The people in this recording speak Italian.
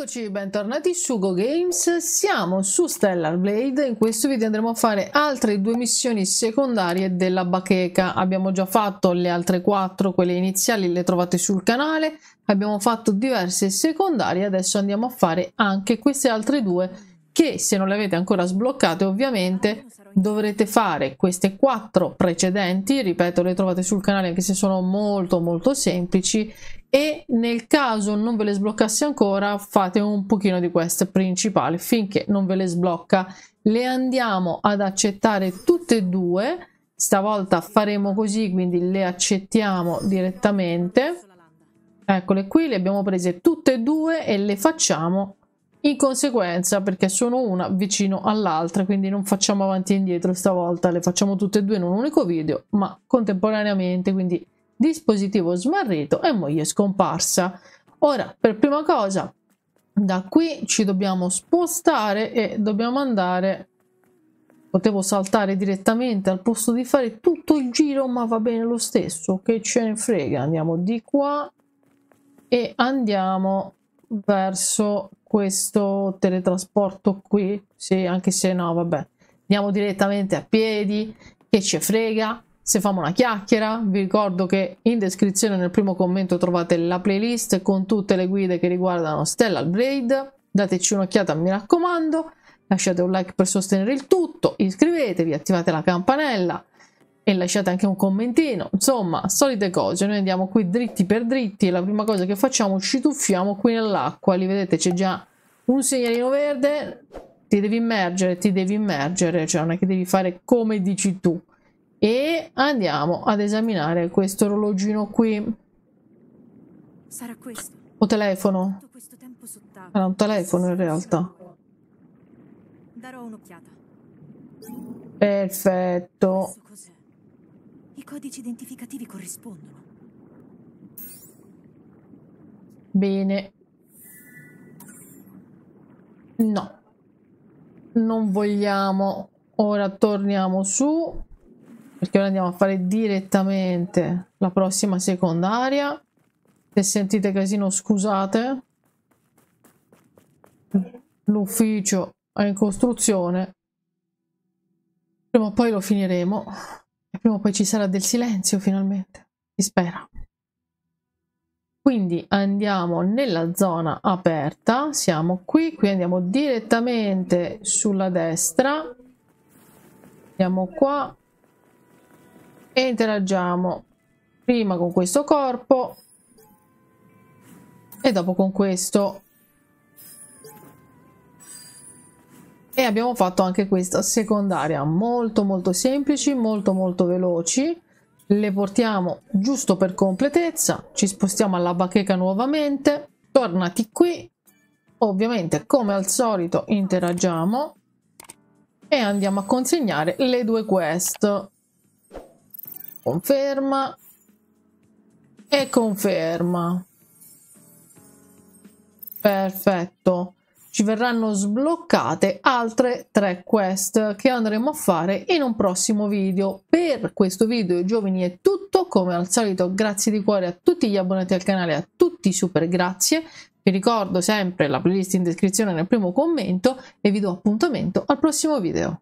Eccoci, bentornati su Go Games, siamo su Stellar Blade, in questo video andremo a fare altre due missioni secondarie della bacheca, abbiamo già fatto le altre quattro, quelle iniziali le trovate sul canale, abbiamo fatto diverse secondarie, adesso andiamo a fare anche queste altre due che se non le avete ancora sbloccate ovviamente dovrete fare queste quattro precedenti, ripeto le trovate sul canale anche se sono molto molto semplici e nel caso non ve le sbloccasse ancora fate un pochino di queste principali finché non ve le sblocca le andiamo ad accettare tutte e due stavolta faremo così quindi le accettiamo direttamente eccole qui le abbiamo prese tutte e due e le facciamo in conseguenza perché sono una vicino all'altra quindi non facciamo avanti e indietro stavolta le facciamo tutte e due in un unico video ma contemporaneamente quindi dispositivo smarrito e moglie scomparsa ora per prima cosa da qui ci dobbiamo spostare e dobbiamo andare potevo saltare direttamente al posto di fare tutto il giro ma va bene lo stesso che ce ne frega andiamo di qua e andiamo verso questo teletrasporto qui, sì, anche se no, vabbè, andiamo direttamente a piedi, che ci frega, se famo una chiacchiera, vi ricordo che in descrizione nel primo commento trovate la playlist con tutte le guide che riguardano Stellar Blade, dateci un'occhiata mi raccomando, lasciate un like per sostenere il tutto, iscrivetevi, attivate la campanella, e lasciate anche un commentino insomma solite cose noi andiamo qui dritti per dritti e la prima cosa che facciamo ci tuffiamo qui nell'acqua lì vedete c'è già un segnalino verde ti devi immergere ti devi immergere cioè non è che devi fare come dici tu e andiamo ad esaminare questo orologino qui sarà questo o telefono era un telefono in realtà darò un'occhiata perfetto codici identificativi corrispondono. Bene. No. Non vogliamo. Ora torniamo su. Perché ora andiamo a fare direttamente la prossima secondaria. Se sentite casino scusate. L'ufficio è in costruzione. Prima o poi lo finiremo. Prima o poi ci sarà del silenzio finalmente, si spera. Quindi andiamo nella zona aperta, siamo qui, qui andiamo direttamente sulla destra, andiamo qua e interagiamo prima con questo corpo e dopo con questo corpo. e abbiamo fatto anche questa secondaria molto molto semplici molto molto veloci le portiamo giusto per completezza ci spostiamo alla bacheca nuovamente tornati qui ovviamente come al solito interagiamo e andiamo a consegnare le due quest conferma e conferma perfetto ci verranno sbloccate altre tre quest che andremo a fare in un prossimo video. Per questo video giovani è tutto, come al solito grazie di cuore a tutti gli abbonati al canale, a tutti super grazie, vi ricordo sempre la playlist in descrizione nel primo commento e vi do appuntamento al prossimo video.